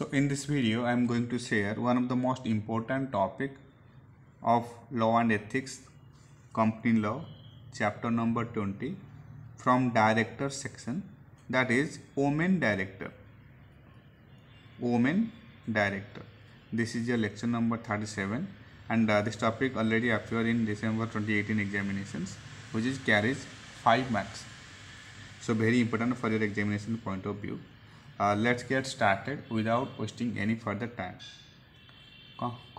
So in this video, I am going to share one of the most important topic of law and ethics, company law, chapter number 20 from director section that is Omen director. Omen director. This is your lecture number 37 and uh, this topic already appeared in December 2018 examinations which is carries 5 marks. So very important for your examination point of view. Let's get started without wasting any further time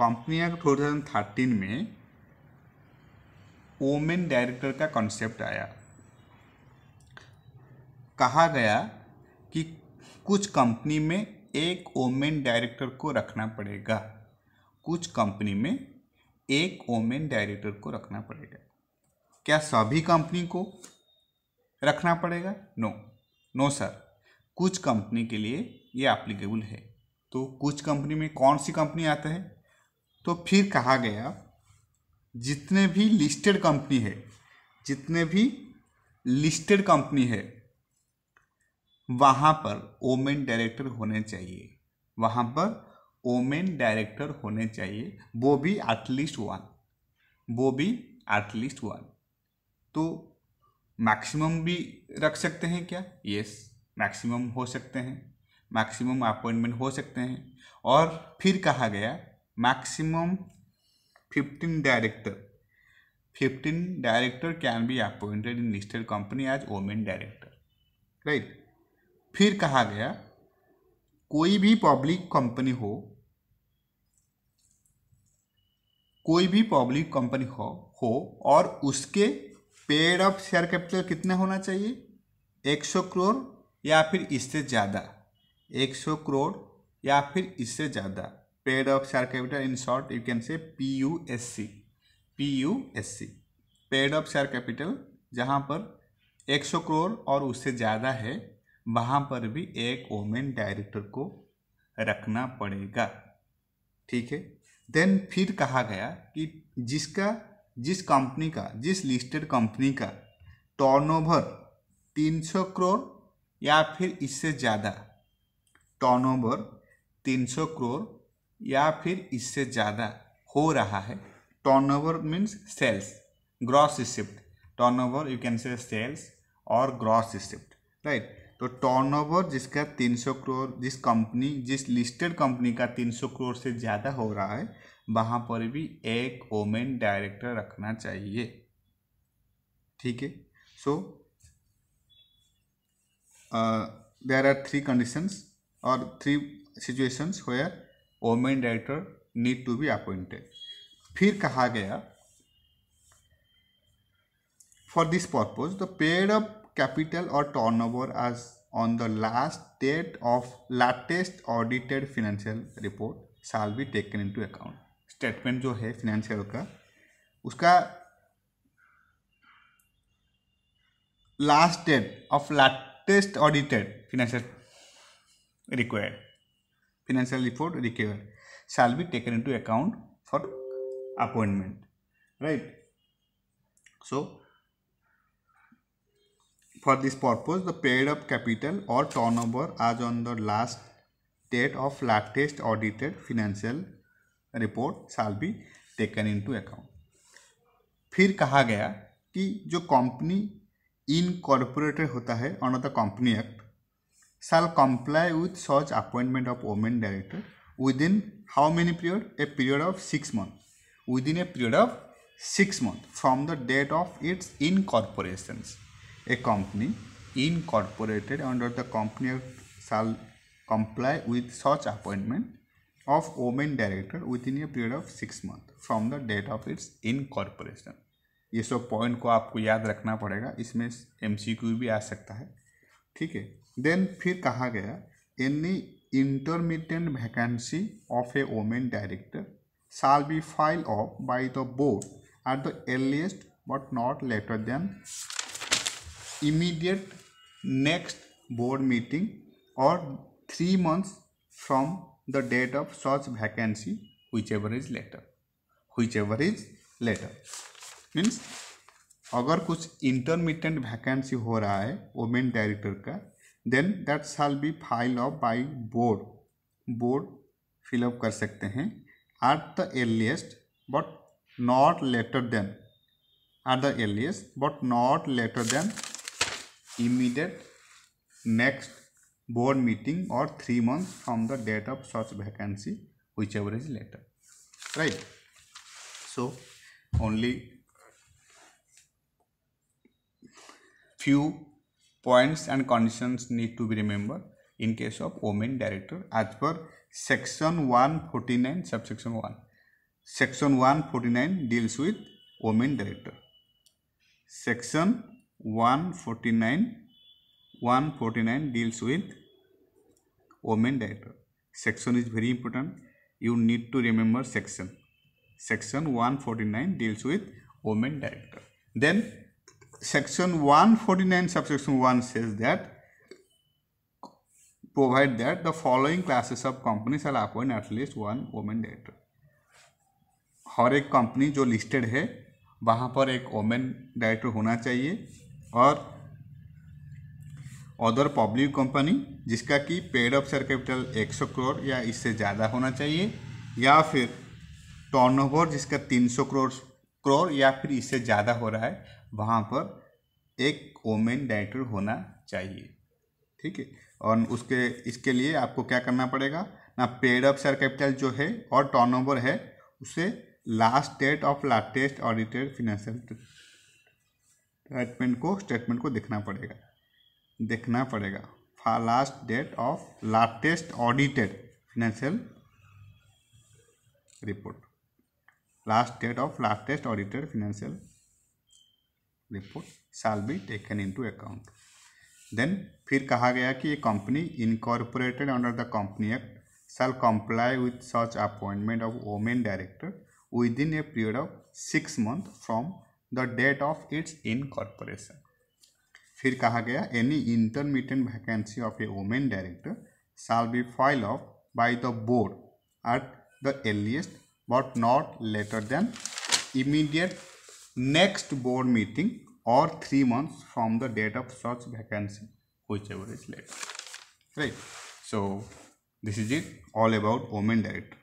company two thousand thirteen में women director का concept आया कहा गया कि कुछ company में एक women director को रखना पड़ेगा कुछ कंपनी में एक ओमेन डायरेक्टर को रखना पड़ेगा क्या सभी कंपनी को रखना पड़ेगा नो नो सर कुछ कंपनी के लिए ये एप्लीकेबल है तो कुछ कंपनी में कौन सी कंपनी आता है तो फिर कहा गया जितने भी लिस्टेड कंपनी है जितने भी लिस्टेड कंपनी है वहाँ पर ओमेन डायरेक्टर होने चाहिए वहाँ पर ओमेन डायरेक्टर होने चाहिए वो भी एटलीस्ट वन वो भी एटलीस्ट वन तो मैक्सिमम भी रख सकते हैं क्या यस yes. मैक्सिमम हो सकते हैं मैक्सिमम अपॉइंटमेंट हो सकते हैं और फिर कहा गया maximum fifteen director fifteen director can be appointed in listed company as women director right फिर कहा गया कोई भी पब्लिक कंपनी हो कोई भी पब्लिक कंपनी हो हो और उसके पेड ऑफ शेयर कैपिटल कितने होना चाहिए एक सौ करोड़ या फिर इससे ज़्यादा 100 करोड़ या फिर इससे ज़्यादा paid up share capital in short you can say P U S C P U S C paid up share capital जहाँ पर 100 करोड़ और उससे ज़्यादा है वहाँ पर भी एक वोमेन डायरेक्टर को रखना पड़ेगा ठीक है देन फिर कहा गया कि जिसका जिस कंपनी का जिस लिस्टेड कंपनी का टर्नओवर 300 करोड़ या फिर इससे ज़्यादा टर्नओवर 300 करोड़ या फिर इससे ज़्यादा हो रहा है turnover means sales gross receipt turnover you can say sales और ग्रॉस रिसिप्ट राइट तो टर्नओवर जिसका 300 करोड़ जिस कंपनी जिस लिस्टेड कंपनी का 300 करोड़ से ज़्यादा हो रहा है वहाँ पर भी एक ओमेन डायरेक्टर रखना चाहिए ठीक है सो there are three conditions or three situations where women director need to be appointed. फिर कहा गया for this purpose the paid up capital or turnover as on the last date of latest audited financial report shall be taken into account statement जो है financial का उसका last date of latest test audited financial required financial report required shall be taken into account for appointment right so for this purpose the paid up capital और turnover as on the last date of latest audited financial report shall be taken into account फिर कहा गया कि जो company इन incorporated होता है under the company act shall comply with such appointment of women director within how many period a period of six month within a period of six month from the date of its incorporation a company incorporated under the company act shall comply with such appointment of women director within a period of six month from the date of its in incorporation ये सब point को आपको याद रखना पड़ेगा इसमें M भी आ सकता है ठीक है देन फिर कहा गया any intermediate vacancy of a women director shall be filled up by the board at the earliest but not later than immediate next board meeting और three months from the date of such vacancy हुई ever later हुई average later means अगर कुछ intermediate vacancy हो रहा है women director का then that shall be filled up by board board fill up कर सकते हैं at the earliest but not later than at the earliest but not later than immediate next board meeting और three month from the date of such vacancy which average later right so only few points and conditions need to be remembered in case of women director as per section 149 subsection 1 section 149 deals with women director section 149 149 deals with women director section is very important you need to remember section section 149 deals with women director then section 149 subsection 1 says that provide that the following classes of company shall appoint at least one woman director हर एक company जो listed है वहाँ पर एक women director होना चाहिए और अदर पब्लिक कंपनी जिसका कि paid up share capital 100 crore या इससे ज़्यादा होना चाहिए या फिर टर्नओवर जिसका 300 करोड़ करोड़ या फिर इससे ज़्यादा हो रहा है वहाँ पर एक ओमेन डायरेक्टर होना चाहिए ठीक है और उसके इसके लिए आपको क्या करना पड़ेगा ना पेड ऑफ शेयर कैपिटल जो है और टर्नओवर है उसे last date of latest audited financial statement को स्टेटमेंट को देखना पड़ेगा देखना पड़ेगा last date of latest audited financial report last date of latest audited financial report shall be taken into account then फिर कहा गया कि ये company incorporated under the company act shall with such appointment of women director within a period of six month from the date of its in incorporation. फिर कहा गया any intermediate vacancy of a women director shall be filled up by the board at the earliest but not later than immediate next board meeting or three months from the date of such vacancy whichever is later right so this is it all about women director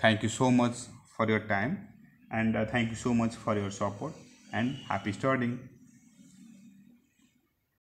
thank you so much for your time and uh, thank you so much for your support and happy studying